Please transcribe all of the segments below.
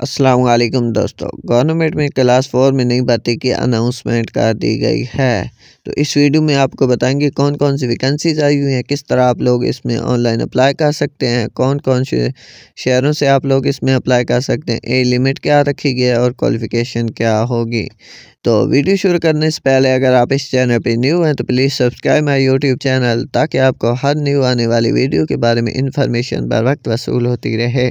असलकम दोस्तों गवर्नमेंट में क्लास फोर में नई भर्ती की अनाउंसमेंट कर दी गई है तो इस वीडियो में आपको बताएंगे कौन कौन सी वैकेंसीज आई हुई हैं किस तरह आप लोग इसमें ऑनलाइन अप्लाई कर सकते हैं कौन कौन से शहरों से आप लोग इसमें अप्लाई कर सकते हैं ए लिमिट क्या रखी गई है और क्वालिफिकेशन क्या होगी तो वीडियो शुरू करने से पहले अगर आप इस चैनल पर न्यू हैं तो please subscribe my YouTube channel ताकि आपको हर न्यू आने वाली वीडियो के बारे में इंफॉर्मेशन बर वक्त वसूल होती रहे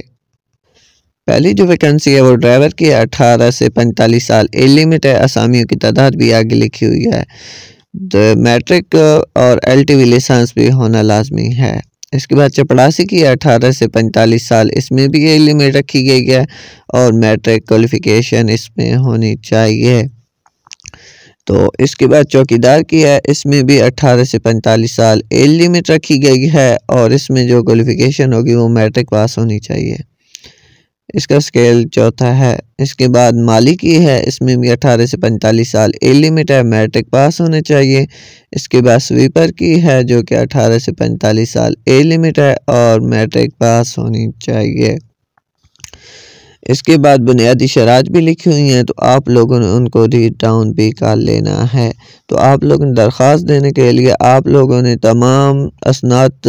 पहली जो वैकेंसी है वो ड्राइवर की है अठारह से पैंतालीस साल ए लिमिट है असामियों की तादाद भी आगे लिखी हुई है मैट्रिक और एल टी लाइसेंस भी होना लाजमी है इसके बाद चपड़ासी की अठारह से पैंतालीस साल इसमें भी ए लिमिट रखी गई है और मैट्रिक क्वालिफिकेशन इसमें होनी चाहिए तो इसके बाद चौकीदार की है इसमें भी 18 से 45 साल ए लिमिट रखी गई है और इसमें जो क्वालिफिकेशन होगी वो मैट्रिक पास होनी चाहिए इसका स्केल चौथा है इसके बाद मालिकी है इसमें भी अठारह से पैंतालीस साल ए लिमिट है मैट्रिक पास होने चाहिए इसके बाद स्वीपर की है जो कि अठारह से पैंतालीस साल ए लिमिट है और मैट्रिक पास होनी चाहिए इसके बाद बुनियादी शरात भी लिखी हुई हैं तो आप लोगों ने उनको रीड डाउन भी कर लेना है तो आप लोगों ने दरख्वास्त देने के लिए आप लोगों ने तमाम असनात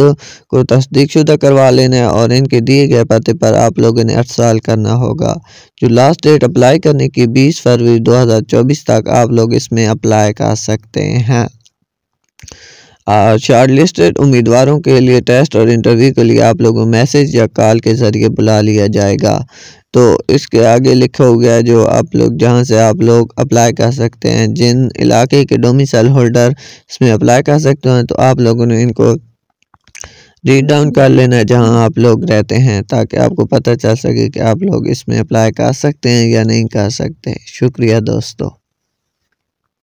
को तस्दीक शुदा करवा लेना है और इनके दिए गए पते पर आप लोगों ने अटसाल करना होगा जो लास्ट डेट अप्लाई करने की बीस फरवरी दो हज़ार चौबीस तक आप लोग इसमें अप्लाई कर सकते हैं शॉर्टलिस्टेड उम्मीदवारों के लिए टेस्ट और इंटरव्यू के लिए आप लोगों मैसेज या कॉल के ज़रिए बुला लिया जाएगा तो इसके आगे लिखा हो गया जो आप लोग जहाँ से आप लोग अप्लाई कर सकते हैं जिन इलाके के डोमिसल होल्डर इसमें अप्लाई कर सकते हैं तो आप लोगों ने इनको रीड डाउन कर लेना है जहाँ आप लोग रहते हैं ताकि आपको पता चल सके कि आप लोग इसमें अप्लाई कर सकते हैं या नहीं कर सकते शुक्रिया दोस्तों